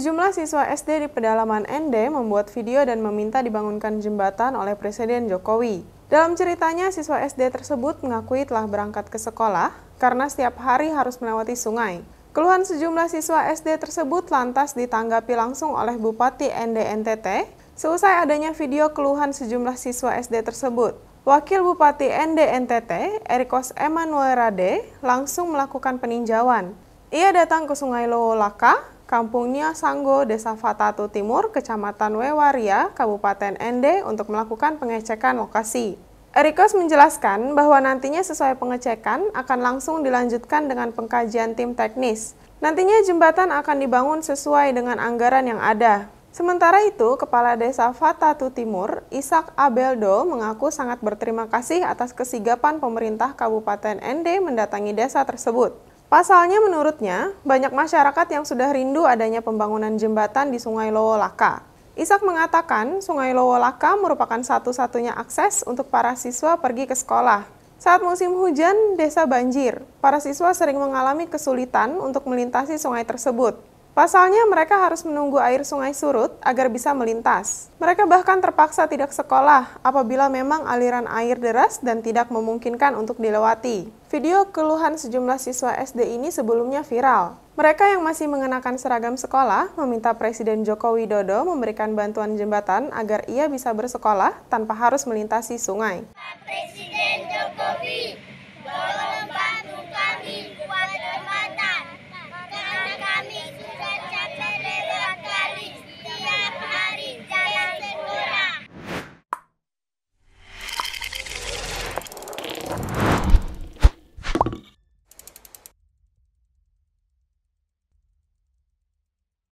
Sejumlah siswa SD di pedalaman ND membuat video dan meminta dibangunkan jembatan oleh Presiden Jokowi. Dalam ceritanya, siswa SD tersebut mengakui telah berangkat ke sekolah karena setiap hari harus melewati sungai. Keluhan sejumlah siswa SD tersebut lantas ditanggapi langsung oleh Bupati ND NTT seusai adanya video keluhan sejumlah siswa SD tersebut. Wakil Bupati ND NTT, Erikos Emanuel Rade, langsung melakukan peninjauan. Ia datang ke Sungai Laka, kampungnya Sanggo, Desa Fatatu Timur, Kecamatan Wewaria, Kabupaten Ende untuk melakukan pengecekan lokasi. Erikos menjelaskan bahwa nantinya sesuai pengecekan akan langsung dilanjutkan dengan pengkajian tim teknis. Nantinya jembatan akan dibangun sesuai dengan anggaran yang ada. Sementara itu, Kepala Desa Fatatu Timur, Isak Abeldo, mengaku sangat berterima kasih atas kesigapan pemerintah Kabupaten Ende mendatangi desa tersebut. Pasalnya menurutnya, banyak masyarakat yang sudah rindu adanya pembangunan jembatan di Sungai Laka. Isak mengatakan Sungai Laka merupakan satu-satunya akses untuk para siswa pergi ke sekolah. Saat musim hujan, desa banjir. Para siswa sering mengalami kesulitan untuk melintasi sungai tersebut. Pasalnya mereka harus menunggu air sungai surut agar bisa melintas. Mereka bahkan terpaksa tidak sekolah apabila memang aliran air deras dan tidak memungkinkan untuk dilewati. Video keluhan sejumlah siswa SD ini sebelumnya viral. Mereka yang masih mengenakan seragam sekolah meminta Presiden Joko Widodo memberikan bantuan jembatan agar ia bisa bersekolah tanpa harus melintasi sungai. Presiden Jokowi